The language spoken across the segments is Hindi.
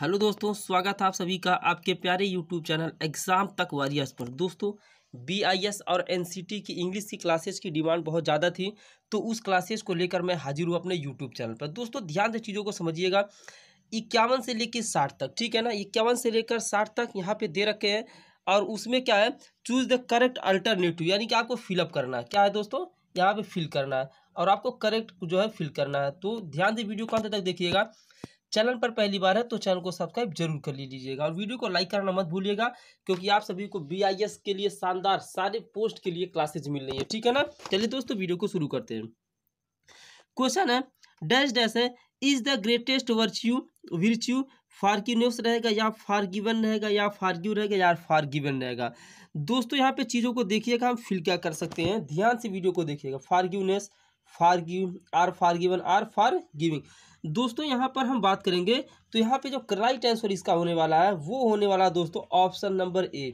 हेलो दोस्तों स्वागत है आप सभी का आपके प्यारे यूट्यूब चैनल एग्ज़ाम तक वारियर्स पर दोस्तों बीआईएस और एनसीटी की इंग्लिश की क्लासेस की डिमांड बहुत ज़्यादा थी तो उस क्लासेस को लेकर मैं हाजिर हूँ अपने यूट्यूब चैनल पर दोस्तों ध्यान से चीज़ों को समझिएगा इक्यावन से लेकर साठ तक ठीक है ना इक्यावन से लेकर साठ तक यहाँ पर दे रखे हैं और उसमें क्या है चूज़ द करेक्ट अल्टरनेटिव यानी कि आपको फिलअप करना है क्या है दोस्तों यहाँ पर फिल करना है और आपको करेक्ट जो है फिल करना है तो ध्यान से वीडियो कहाँ तक देखिएगा चैनल पर पहली बार है तो चैनल को सब्सक्राइब जरूर कर लीजिएगा और वीडियो को लाइक करना मत भूलिएगा क्योंकि आप सभी को बी के लिए शानदार सारे पोस्ट के लिए क्लासेज मिल रही है ठीक है ना चलिए दोस्तों वीडियो को शुरू करते हैं क्वेश्चन है डैश डैश है is the greatest virtue virtue forgiveness रहेगा या फारगिवन रहेगा या फारगिव रहेगा या फारगिवन रहेगा दोस्तों यहाँ पे चीज़ों को देखिएगा हम फिल क्या कर सकते हैं ध्यान से वीडियो को देखिएगा forgiveness forgive or forgiven or forgiving दोस्तों यहाँ पर हम बात करेंगे तो यहाँ पे जो राइट आंसर इसका होने वाला है वो होने वाला है दोस्तों ऑप्शन नंबर ए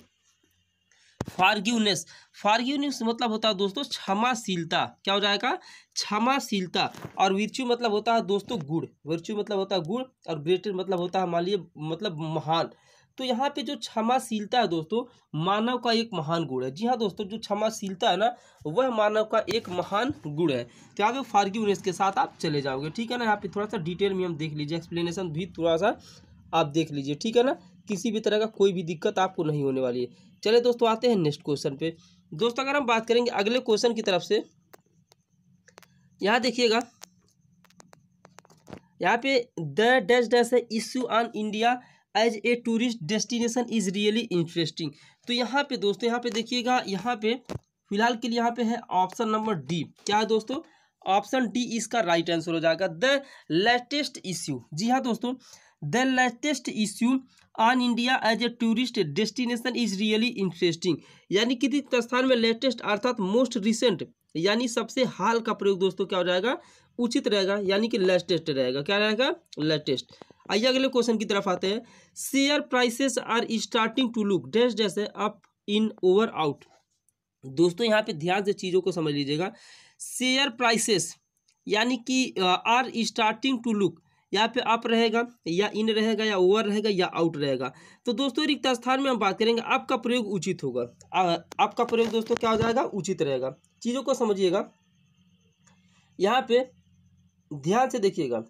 फार्ग्यूनेस फार्ग्यूनेस मतलब होता है दोस्तों क्षमाशीलता क्या हो जाएगा क्षमाशीलता और विरचू मतलब होता है दोस्तों गुड़ विरचू मतलब होता है गुड़ और ग्रेटर मतलब होता है मान लिए मतलब महान तो यहाँ पे जो क्षमाशीलता है दोस्तों मानव का एक महान गुण है जी हाँ दोस्तों जो क्षमाशीलता है ना वह मानव का एक महान गुण है तो यहाँ पे फार्ग्यूनेस के साथ आप चले जाओगे ठीक है ना यहाँ पे थोड़ा सा डिटेल में हम देख लीजिए एक्सप्लेनेशन भी थोड़ा सा आप देख लीजिए ठीक है ना किसी भी तरह का कोई भी दिक्कत आपको नहीं होने वाली है चले दोस्तों आते हैं नेक्स्ट क्वेश्चन पे दोस्तों अगर हम बात करेंगे अगले क्वेश्चन की तरफ से यहाँ देखिएगा यहाँ पे द डैश डैश है issue on India as a tourist destination is really interesting तो यहाँ पे दोस्तों यहाँ पे देखिएगा यहाँ पे फिलहाल के लिए यहाँ पे है ऑप्शन नंबर डी क्या है दोस्तों ऑप्शन डी इसका राइट आंसर हो जाएगा द लेटेस्ट इश्यू जी हाँ दोस्तों the latest issue on India as a tourist destination is really interesting यानी कि स्थान में लेटेस्ट अर्थात मोस्ट रिसेंट यानी सबसे हाल का प्रयोग दोस्तों क्या हो जाएगा उचित रहेगा यानी कि लेटेस्ट रहेगा क्या रहेगा लेटेस्ट आइए अगले क्वेश्चन की तरफ आते हैं share prices are starting to look dash dash है अप इन ओवर आउट दोस्तों यहाँ पे ध्यान से चीज़ों को समझ लीजिएगा शेयर प्राइसेस यानी कि आर स्टार्टिंग टू लुक यहाँ पे अप रहेगा या इन रहेगा या ओवर रहेगा या आउट रहेगा तो दोस्तों रिक्त स्थान में हम बात करेंगे आपका प्रयोग उचित होगा आपका प्रयोग दोस्तों क्या हो जाएगा उचित रहेगा चीज़ों को समझिएगा यहाँ पे ध्यान से देखिएगा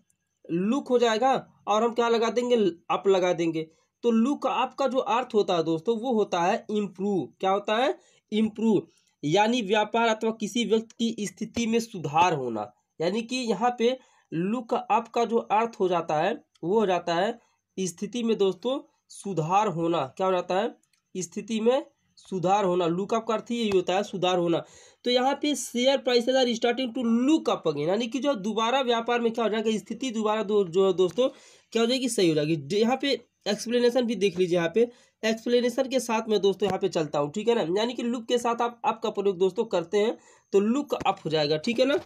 लुक हो जाएगा और हम क्या लगा देंगे अप लगा देंगे तो लुक अप का जो अर्थ होता है दोस्तों वो होता है इम्प्रूव क्या होता है इम्प्रूव यानी व्यापार अथवा किसी व्यक्ति की स्थिति में सुधार होना यानी कि यहाँ पे लुक अप का जो अर्थ हो जाता है वो हो जाता है स्थिति में दोस्तों सुधार होना क्या हो जाता है स्थिति में सुधार होना लुकअप का अर्थ यही होता है सुधार होना तो यहाँ पे share prices are starting to look up again यानी कि जो दोबारा व्यापार में क्या हो जाएगा स्थिति दोबारा दो, जो है दोस्तों क्या हो जाएगी सही हो जाएगी यहाँ पे एक्सप्लेनेशन भी देख लीजिए यहाँ पे एक्सप्लेनेशन के साथ मैं दोस्तों यहाँ पे चलता हूँ ठीक है ना यानी कि लुक के साथ आप आपका प्रयोग दोस्तों करते हैं तो लुक अप हो जाएगा ठीक है ना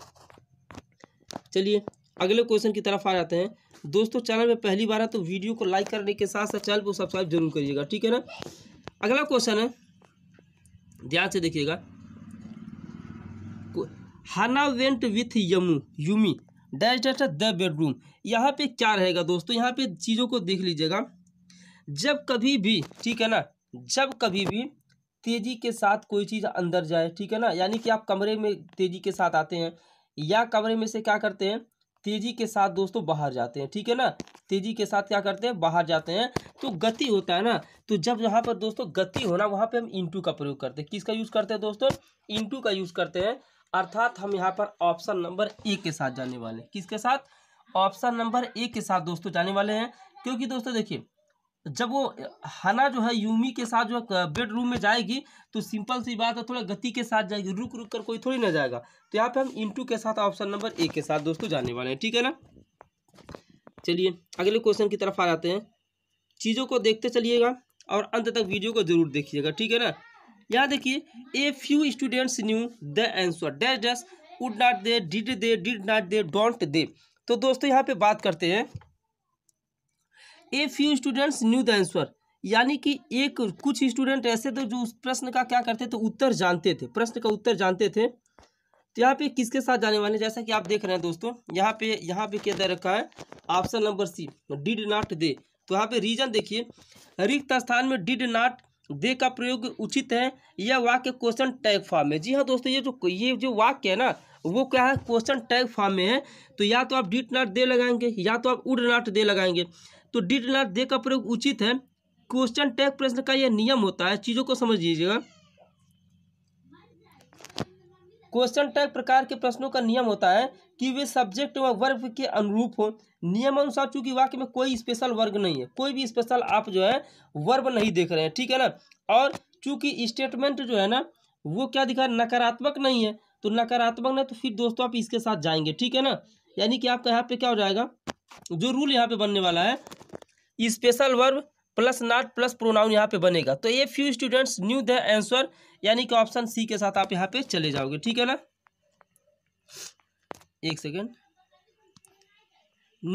चलिए अगले क्वेश्चन की तरफ आ जाते हैं दोस्तों चैनल में पहली बार है तो वीडियो को लाइक करने के साथ साथ चैनल को सब्सक्राइब जरूर करिएगा ठीक है ना अगला क्वेश्चन है ध्यान से देखिएगा Hana went with Yumu Yumi dash dash the bedroom यहाँ पे क्या रहेगा दोस्तों यहाँ पे चीज़ों को देख लीजिएगा जब कभी भी ठीक है ना जब कभी भी तेज़ी के साथ कोई चीज़ अंदर जाए ठीक है ना यानी कि आप कमरे में तेज़ी के साथ आते हैं या कमरे में से क्या करते हैं तेजी के साथ दोस्तों बाहर जाते हैं ठीक है ना तेजी के साथ क्या करते हैं बाहर जाते हैं तो गति होता है ना तो जब यहाँ पर दोस्तों गति होना वहाँ पे हम इंटू का प्रयोग करते हैं किसका यूज करते हैं दोस्तों इंटू का यूज करते हैं अर्थात हम यहाँ पर ऑप्शन नंबर ए के साथ जाने वाले हैं किसके साथ ऑप्शन नंबर ए के साथ दोस्तों जाने वाले हैं क्योंकि दोस्तों देखिए जब वो हना जो है यूमी के साथ जो है बेडरूम में जाएगी तो सिंपल सी बात है थोड़ा गति के साथ जाएगी रुक रुक कर कोई थोड़ी ना जाएगा तो यहाँ पे हम इंटू के साथ ऑप्शन नंबर ए के साथ दोस्तों जाने वाले हैं ठीक है ना चलिए अगले क्वेश्चन की तरफ आ जाते हैं चीज़ों को देखते चलिएगा और अंत तक वीडियो को जरूर देखिएगा ठीक है ना यहाँ देखिए a few students knew the answer dash dash would not they did they did not they don't they तो दोस्तों यहाँ पे बात करते हैं a few students knew the answer यानी कि एक कुछ स्टूडेंट ऐसे थे जो उस प्रश्न का क्या करते थे उत्तर जानते थे प्रश्न का उत्तर जानते थे तो यहाँ पे किसके साथ जाने वाले जैसा कि आप देख रहे हैं दोस्तों यहाँ पे यहाँ पे क्या दे रखा है option number C did not they तो यहाँ पे रीजन देखिए रिक्त स्थान में डिड नॉट दे का प्रयोग उचित है या वाक्य क्वेश्चन टैग फॉर्म में जी हाँ दोस्तों ये जो ये जो वाक्य है ना वो क्या है क्वेश्चन टैग फॉर्म में है तो या तो आप डिट नाट दे लगाएंगे या तो आप उड नाट दे लगाएंगे तो डिड नॉट दे का प्रयोग उचित है क्वेश्चन टैग प्रश्न का यह नियम होता है चीज़ों को समझ लीजिएगा क्वेश्चन टैग प्रकार के प्रश्नों का नियम होता है कि वे सब्जेक्ट व वर्ग के अनुरूप हो नियम अनुसार चूंकि वाक्य में कोई स्पेशल वर्ग नहीं है कोई भी स्पेशल आप जो है वर्ब नहीं देख रहे हैं ठीक है ना और चूंकि स्टेटमेंट जो है ना वो क्या दिखा नकारात्मक नहीं है तो नकारात्मक ना तो फिर दोस्तों आप इसके साथ जाएंगे ठीक है ना यानी कि आपका यहाँ पे क्या हो जाएगा जो रूल यहाँ पे बनने वाला है special verb plus not plus pronoun यहाँ पे बनेगा तो ये few students knew the answer यानी कि ऑप्शन सी के साथ आप यहाँ पे चले जाओगे ठीक है ना एक सेकेंड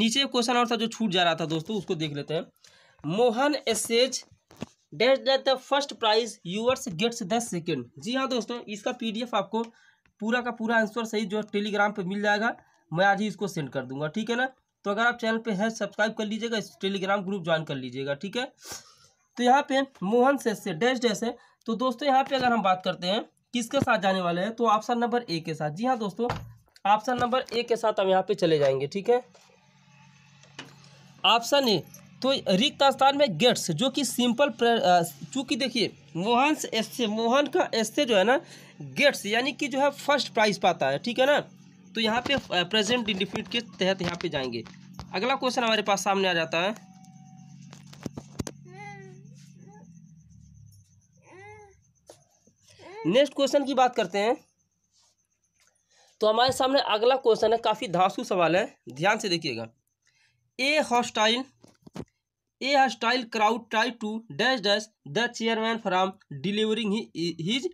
नीचे क्वेश्चन और था जो छूट जा रहा था दोस्तों उसको देख लेते हैं Mohan S H date date the first prize yours gets the second जी हाँ दोस्तों इसका पीडीएफ आपको पूरा का पूरा आंसर सही जो टेलीग्राम पे मिल जाएगा मैं आज ही इसको सेंड कर दूंगा ठीक है ना तो अगर आप चैनल पे हैं सब्सक्राइब कर लीजिएगा इस टेलीग्राम ग्रुप ज्वाइन कर लीजिएगा ठीक है तो यहाँ पे मोहन से से डैश डैश है तो दोस्तों यहाँ पे अगर हम बात करते हैं किसके साथ जाने वाले हैं तो ऑप्शन नंबर ए के साथ जी हाँ दोस्तों ऑप्शन नंबर ए के साथ हम यहाँ पे चले जाएंगे ठीक है ऑप्शन ए तो रिक्त स्थान में गेट्स जो कि सिंपल चूंकि देखिए मोहन एस मोहन का एस जो है ना गेट्स यानी कि जो है फर्स्ट प्राइज पाता है ठीक है ना तो यहाँ पे प्रेजेंट डिफिट के तहत यहाँ पे जाएंगे अगला क्वेश्चन हमारे पास सामने आ जाता है नेक्स्ट क्वेश्चन की बात करते हैं तो हमारे सामने अगला क्वेश्चन है काफ़ी धांसू सवाल है ध्यान से देखिएगा a hostile a hostile crowd tried to dash dash the chairman from delivering his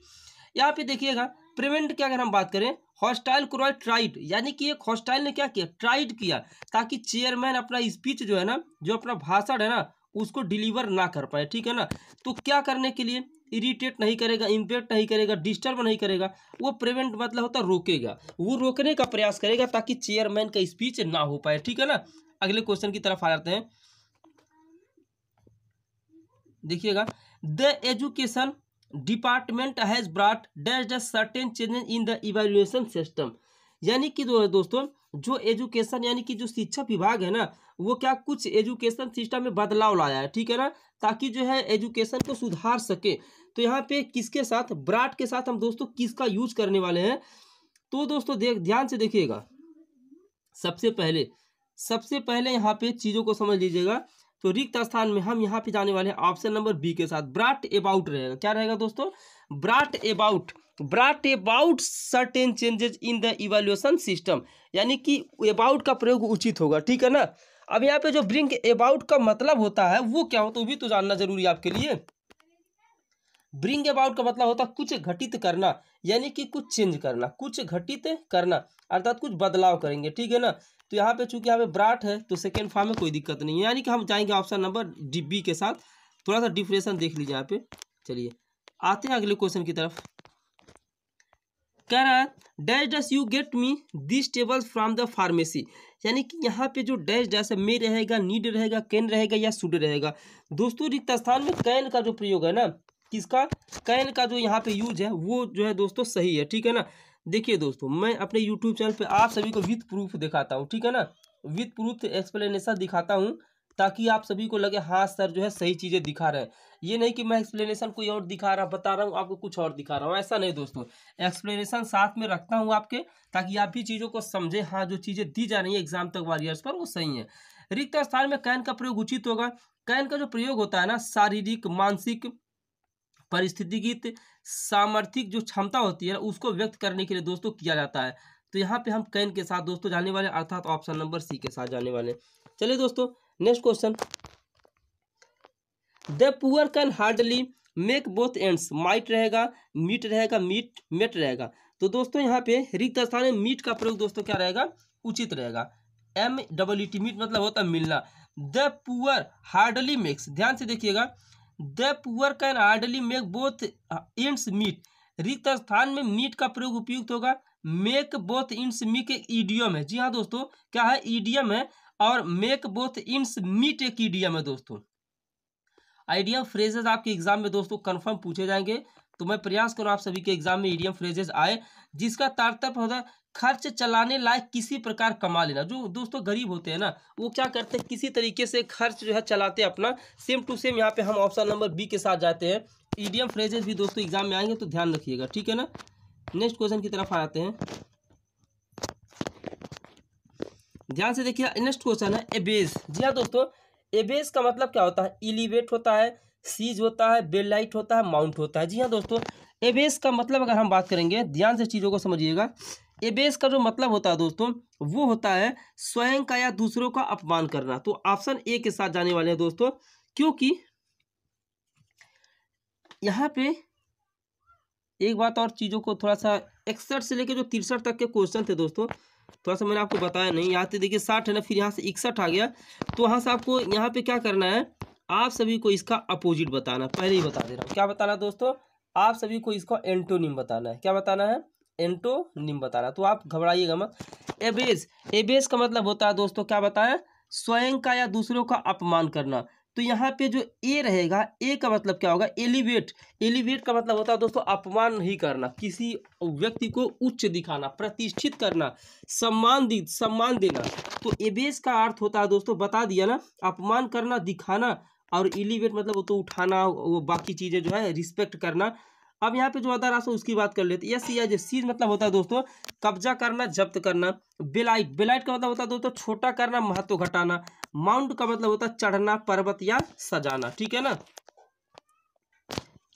यहाँ पे देखिएगा प्रिवेंट की अगर हम बात करें हॉस्टाइल क्रॉय ट्राइड यानी कि एक हॉस्टाइल ने क्या किया ट्राइड किया ताकि चेयरमैन अपना स्पीच जो है ना जो अपना भाषण है ना उसको डिलीवर ना कर पाए ठीक है ना तो क्या करने के लिए इरिटेट नहीं करेगा इम्पेक्ट नहीं करेगा डिस्टर्ब नहीं करेगा वो प्रिवेंट मतलब होता रोकेगा वो रोकने का प्रयास करेगा ताकि चेयरमैन का स्पीच ना हो पाए ठीक है ना अगले क्वेश्चन की तरफ आ जाते हैं देखिएगा the education department has brought dash certain changes in the evaluation system यानी कि दोस्तों जो एजुकेशन यानी कि जो शिक्षा विभाग है ना वो क्या कुछ एजुकेशन सिस्टम में बदलाव लाया है ठीक है ना ताकि जो है एजुकेशन को सुधार सके तो यहाँ पे किसके साथ ब्राट के साथ हम दोस्तों किसका यूज करने वाले हैं तो दोस्तों देख ध्यान से देखिएगा सबसे पहले सबसे पहले यहाँ पे चीज़ों को समझ लीजिएगा तो रिक्त स्थान में हम यहाँ पे जाने वाले हैं ऑप्शन नंबर बी के साथ ब्राट अबाउट रहेगा क्या रहेगा दोस्तों brought about brought about certain changes in the evaluation system यानी कि अबाउट का प्रयोग उचित होगा ठीक है ना अब यहाँ पे जो ब्रिंक अबाउट का मतलब होता है वो क्या हो तो भी तो जानना जरूरी आपके लिए ब्रिंग अबाउट का मतलब होता है कुछ घटित करना यानी कि कुछ चेंज करना कुछ घटित करना अर्थात कुछ बदलाव करेंगे ठीक है ना तो यहाँ पे चूंकि यहाँ पे ब्राट है तो सेकेंड फॉर्म में कोई दिक्कत नहीं है यानी कि हम जाएंगे ऑप्शन नंबर डी बी के साथ थोड़ा सा डिफ्रेशन देख लीजिए यहाँ पे चलिए आते हैं अगले क्वेश्चन की तरफ कह रहा है dash dash you get me this table from the pharmacy यानी कि यहाँ पे जो डैश डैश है मे रहेगा नीड रहेगा कैन रहेगा या सुड रहेगा दोस्तों रिक्त स्थान में कैन का जो प्रयोग है ना किसका कैन का जो यहाँ पे यूज है वो जो है दोस्तों सही है ठीक है ना देखिए दोस्तों मैं अपने यूट्यूब चैनल पर आप सभी को विथ प्रूफ दिखाता हूँ ठीक है ना विथ प्रूफ एक्सप्लेनेशन दिखाता हूँ ताकि आप सभी को लगे हाँ सर जो है सही चीज़ें दिखा रहे हैं ये नहीं कि मैं एक्सप्लेनेशन कोई और दिखा रहा बता रहा हूँ आपको कुछ और दिखा रहा हूँ ऐसा नहीं दोस्तों एक्सप्लेनेशन साथ में रखता हूँ आपके ताकि आप भी चीज़ों को समझें हाँ जो चीज़ें दी जा रही हैं एग्जाम तक वारियर्स पर वो सही है रिक्त स्थान में कैन का प्रयोग उचित होगा कैन का जो प्रयोग होता है ना शारीरिक मानसिक परिस्थितिगत सामर्थिक जो क्षमता होती है ना उसको व्यक्त करने के लिए दोस्तों किया जाता है तो यहाँ पे हम कैन के साथ दोस्तों जाने वाले अर्थात ऑप्शन नंबर सी के साथ जाने वाले चलिए दोस्तों next question the poor can hardly make both ends might रहेगा मीट रहेगा मीट मेट रहेगा तो दोस्तों यहाँ पे रिक्त स्थान में मीट का प्रयोग दोस्तों क्या रहेगा उचित रहेगा एम डब्ल्यू टी मीट मतलब होता है मिलना द पुअर हार्डली मेक्स ध्यान से देखिएगा the poor can hardly make both ends meet रिक्त स्थान में मीट का प्रयोग उपयुक्त होगा मेक बोथ इंड्स मीट एक ईडियम है जी हाँ दोस्तों क्या है ईडियम है और मेक बोथ इंड्स मीट एक ईडियम है दोस्तों आइडियम फ्रेजेस आपके एग्जाम में दोस्तों कंफर्म पूछे जाएंगे तो मैं प्रयास करूँ आप सभी के एग्जाम में ईडीएम फ्रेजेस आए जिसका तारतप होता है खर्च चलाने लायक किसी प्रकार कमा लेना जो दोस्तों गरीब होते हैं ना वो क्या करते हैं किसी तरीके से खर्च जो है चलाते हैं अपना सेम टू सेम यहाँ पे हम ऑप्शन नंबर बी के साथ जाते हैं ईडीएम फ्रेजेस भी दोस्तों एग्जाम में आएंगे तो ध्यान रखिएगा ठीक है ना नेक्स्ट क्वेश्चन की तरफ आते हैं ध्यान से देखिए नेक्स्ट क्वेश्चन है एबेस जी हाँ दोस्तों एबेस का मतलब क्या होता है इलिवेट होता है सीज होता है बेल लाइट होता है माउंट होता है जी हाँ दोस्तों एबेस का मतलब अगर हम बात करेंगे ध्यान से चीज़ों को समझिएगा एबेस का जो मतलब होता है दोस्तों वो होता है स्वयं का या दूसरों का अपमान करना तो ऑप्शन ए के साथ जाने वाले हैं दोस्तों क्योंकि यहाँ पे एक बात और चीज़ों को थोड़ा सा इकसठ से लेकर जो तिरसठ तक के क्वेश्चन थे दोस्तों थोड़ा सा मैंने आपको बताया नहीं यहाँ से देखिए साठ है ना फिर यहाँ से इकसठ आ गया तो वहाँ से आपको यहाँ पे क्या करना है आप सभी को इसका अपोजिट बताना पहले ही बता दे रहा हूँ क्या बताना दोस्तों आप सभी को इसका एंटोनिम बताना है क्या बताना है एंटोनिम बताना तो आप घबराइएगा मत एबेस एबेस का मतलब होता है दोस्तों क्या बताएं स्वयं का या दूसरों का अपमान करना तो यहाँ पे जो ए रहेगा ए का मतलब क्या होगा एलिवेट एलिवेट का मतलब होता है दोस्तों अपमान नहीं करना किसी व्यक्ति को उच्च दिखाना प्रतिष्ठित करना सम्मान दी सम्मान देना तो एबेस का अर्थ होता है दोस्तों बता दिया ना अपमान करना दिखाना और इलिवेट मतलब वो तो उठाना वो बाकी चीज़ें जो है रिस्पेक्ट करना अब यहाँ पे जो आता रास्ता उसकी बात कर लेते यस या जो सीज मतलब होता है दोस्तों कब्जा करना जब्त करना बेलाइट बेलाइट का मतलब होता है दोस्तों छोटा करना महत्व घटाना माउंट का मतलब होता है चढ़ना पर्वत या सजाना ठीक है ना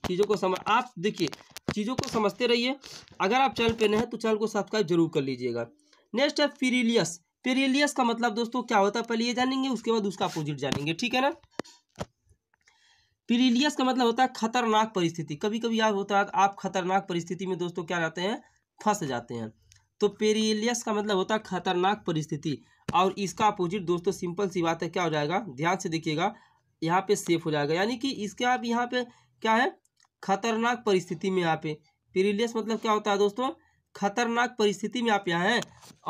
चीज़ों को समझ आप देखिए चीज़ों को समझते रहिए अगर आप चैनल पे नए हैं तो चैनल को सब्सक्राइब जरूर कर लीजिएगा नेक्स्ट है पिरीलियस पेरिलियस का मतलब दोस्तों क्या होता है पहले ये जानेंगे उसके बाद उसका अपोजिट जानेंगे ठीक है ना पीरिलियस का मतलब होता है खतरनाक परिस्थिति कभी कभी याद होता है आप खतरनाक परिस्थिति में दोस्तों क्या रहते हैं फंस जाते हैं तो पेरीलियस का मतलब होता है खतरनाक परिस्थिति और इसका अपोजिट दोस्तों सिंपल सी बात है क्या हो जाएगा ध्यान से देखिएगा यहाँ पे सेफ हो जाएगा यानी कि इसके आप यहाँ पे क्या है खतरनाक परिस्थिति में यहाँ पे पेरीलियस मतलब क्या होता है दोस्तों खतरनाक परिस्थिति में आप यहाँ हैं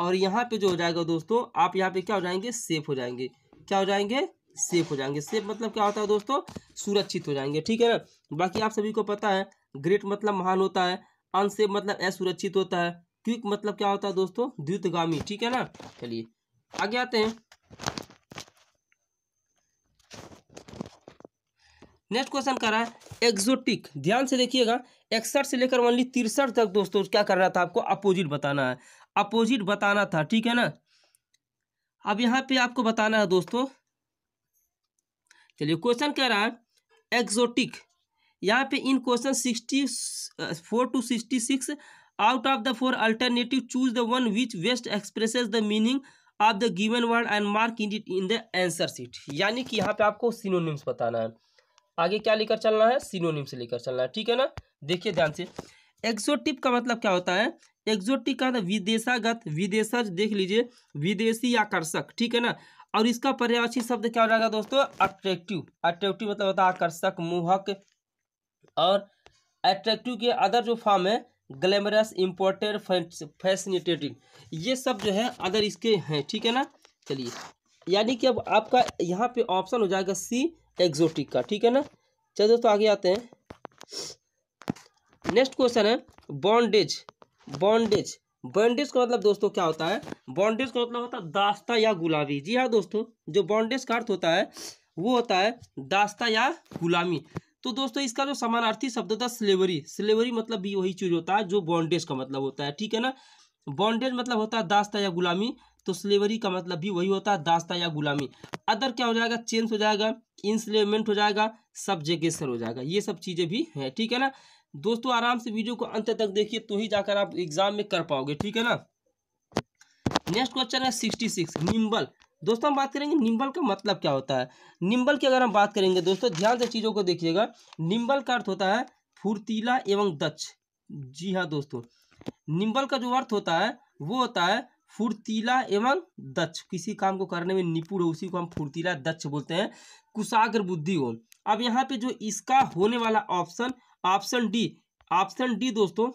और यहाँ पे जो हो जाएगा दोस्तों आप यहाँ पे क्या हो जाएंगे सेफ हो जाएंगे क्या हो जाएंगे सेफ हो जाएंगे सेफ मतलब क्या होता है दोस्तों सुरक्षित हो जाएंगे ठीक है ना बाकी आप सभी को पता है ग्रेट मतलब महान होता है अनसेफ मतलब असुरक्षित होता है क्विक मतलब क्या होता है दोस्तों द्वितगामी ठीक है ना चलिए आगे आते हैं नेक्स्ट क्वेश्चन कर रहा है एक्जोटिक ध्यान से देखिएगा इकसठ से लेकर ओनली तिरसठ तक दोस्तों क्या करना था आपको अपोजिट बताना है अपोजिट बताना था ठीक है ना अब यहाँ पे आपको बताना है दोस्तों चलिए क्वेश्चन कह रहा है एक्जोटिक यहाँ पे in question sixty four to sixty six out of the four alternative choose the one which best expresses the meaning of the given word and mark in it in the answer sheet यानी कि यहाँ पे आपको सिनोनिम्स बताना है आगे क्या लेकर चलना है सिनोनिम्स लेकर चलना है ठीक है ना देखिए ध्यान से एक्सोटिप का मतलब क्या होता है एक्सोटिक का मतलब विदेशागत विदेशज देख लीजिए विदेशी आकर्षक ठीक है ना और इसका पर्यावची शब्द क्या हो जाएगा दोस्तों अट्रैक्टिव अट्रैक्टिव मतलब होता है आकर्षक मोहक और अट्रैक्टिव के अदर जो फॉर्म है ग्लैमरस इम्पोर्टेड फैसिनेटेटिंग ये सब जो है अदर इसके हैं ठीक है ना चलिए यानी कि अब आपका यहाँ पे ऑप्शन हो जाएगा सी एक्जोटिक का ठीक है ना चलो दोस्तों आगे आते हैं नेक्स्ट क्वेश्चन है बॉन्डेज बॉन्डेज बॉन्डेज का मतलब दोस्तों क्या होता है बॉन्डेज का मतलब होता है दास्ता या गुलामी जी हाँ दोस्तों जो बॉन्डेज का अर्थ होता है वो होता है दास्ता या गुलामी तो दोस्तों इसका जो समानार्थी शब्द होता है स्लेवरी स्लेवरी मतलब भी वही चीज होता है जो बॉन्डेज का मतलब होता है ठीक है ना बॉन्डेज मतलब होता है दास्ता या गुलामी तो स्लेवरी का मतलब भी वही होता है दास्ता या गुलामी अदर क्या हो जाएगा चेंज हो जाएगा इंसलेवमेंट हो जाएगा सब्जेगेशन हो जाएगा ये सब चीज़ें भी है ठीक है ना दोस्तों आराम से वीडियो को अंत तक देखिए तो ही जाकर आप एग्जाम में कर पाओगे ठीक है ना नेक्स्ट क्वेश्चन है सिक्सटी सिक्स निम्बल दोस्तों हम बात करेंगे निम्बल का मतलब क्या होता है निम्बल की अगर हम बात करेंगे दोस्तों ध्यान से चीज़ों को देखिएगा निम्बल का अर्थ होता है फुर्तीला एवं दक्ष जी हाँ दोस्तों निम्बल का जो अर्थ होता है वो होता है फुर्तीला एवं दक्ष किसी काम को करने में निपुण हो उसी को हम फुर्तीला दक्ष बोलते हैं कुशाग्र बुद्धि हो अब यहाँ पे जो इसका होने वाला option option D option D दोस्तों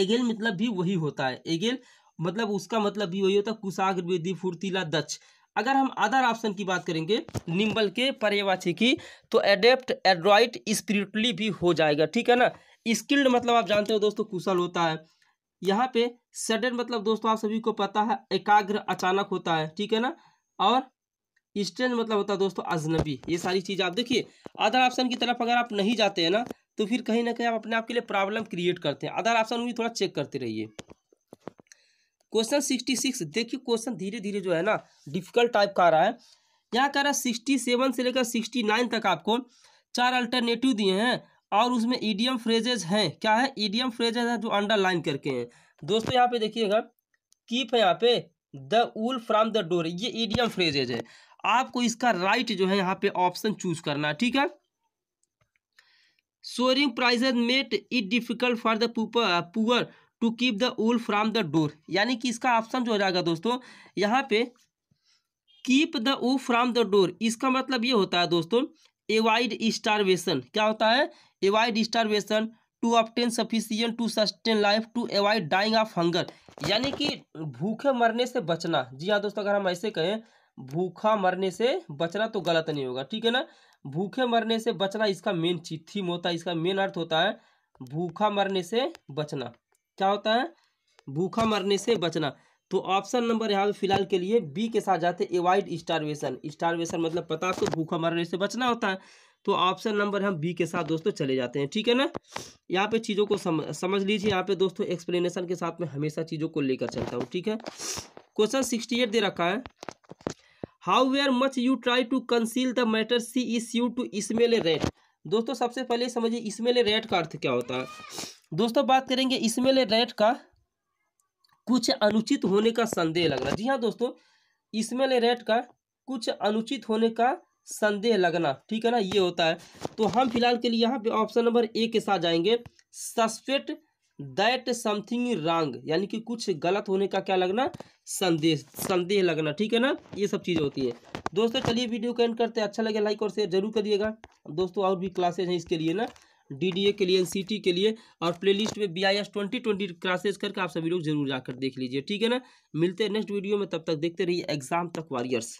एगेल मतलब भी वही होता है एगेल मतलब उसका मतलब भी वही होता है कुशाग्र वेदी फुर्तीला दक्ष अगर हम अदर ऑप्शन की बात करेंगे निम्बल के पर्यवाची की तो एडेप्ट एड्रॉइट स्पिरिटली भी हो जाएगा ठीक है ना स्किल्ड मतलब आप जानते हो दोस्तों कुशल होता है यहाँ पे सडन मतलब दोस्तों आप सभी को पता है एकाग्र अचानक होता है ठीक है ना और स्ट्रेंज मतलब होता है दोस्तों अजनबी ये सारी चीज़ आप देखिए अदर ऑप्शन की तरफ अगर आप नहीं जाते हैं ना तो फिर कहीं ना कहीं आप अपने आप के लिए प्रॉब्लम क्रिएट करते हैं अदर ऑप्शन भी थोड़ा चेक करते रहिए क्वेश्चन सिक्सटी सिक्स देखिए क्वेश्चन धीरे धीरे जो है ना डिफिकल्ट टाइप का आ रहा है यहाँ कह रहा है सिक्सटी सेवन से लेकर सिक्सटी नाइन तक आपको चार अल्टरनेटिव दिए हैं और उसमें ईडीएम फ्रेजेज हैं क्या है ईडीएम फ्रेजेज हैं जो अंडरलाइन करके हैं दोस्तों यहाँ पे देखिएगा कीप है यहाँ पे the wool from the door ये ईडीएम फ्रेजेज है आपको इसका राइट जो है यहाँ पे ऑप्शन चूज करना ठीक है soaring prices made it difficult for the poor to keep the wool from the door यानी कि इसका ऑप्शन जो हो जाएगा दोस्तों यहाँ पे keep the wool from the door इसका मतलब ये होता है दोस्तों एवाइड स्टारवेशन क्या होता है avoid starvation to obtain sufficient to sustain life to avoid dying of hunger यानी कि भूखे मरने से बचना जी हाँ दोस्तों अगर हम ऐसे कहें भूखा मरने से बचना तो गलत नहीं होगा ठीक है ना भूखे मरने से बचना इसका मेन चीज थीम होता है इसका मेन अर्थ होता है भूखा मरने से बचना क्या होता है भूखा मरने से बचना तो ऑप्शन नंबर यहाँ पे फिलहाल के लिए बी के साथ जाते एवाइड स्टारवेशन स्टारवेशन मतलब पता आपको तो भूखा मरने से बचना होता है तो ऑप्शन नंबर हम बी के साथ दोस्तों चले जाते हैं ठीक है ना यहाँ पे चीज़ों को सम, समझ लीजिए यहाँ पे दोस्तों एक्सप्लेनेशन के साथ में हमेशा चीज़ों को लेकर चलता हूँ ठीक है क्वेश्चन सिक्सटी एट दे रखा है how where much you try to conceal the matter she is you to smell rat दोस्तों सबसे पहले समझिए इसमेल रेट का अर्थ क्या होता है दोस्तों बात करेंगे इसमेल रेट का कुछ अनुचित होने का संदेह लग लगना जी हाँ दोस्तों इसमेल रेट का कुछ अनुचित होने का संदेह लगना ठीक है ना ये होता है तो हम फिलहाल के लिए यहाँ पे ऑप्शन नंबर ए के साथ जाएंगे सस्पेक्ट दैट समथिंग रॉन्ग यानी कि कुछ गलत होने का क्या लगना संदेश संदेह लगना ठीक है ना ये सब चीज होती है दोस्तों चलिए वीडियो को एंड करते हैं अच्छा लगे लाइक और शेयर जरूर करिएगा दोस्तों और भी क्लासेज हैं इसके लिए ना डीडीए के लिए एनसीटी के लिए और प्लेलिस्ट में B I S twenty twenty classes करके आप सभी लोग जरूर जाकर देख लीजिए ठीक है ना मिलते हैं नेक्स्ट वीडियो में तब तक देखते रहिए एग्जाम तक वॉरियर्स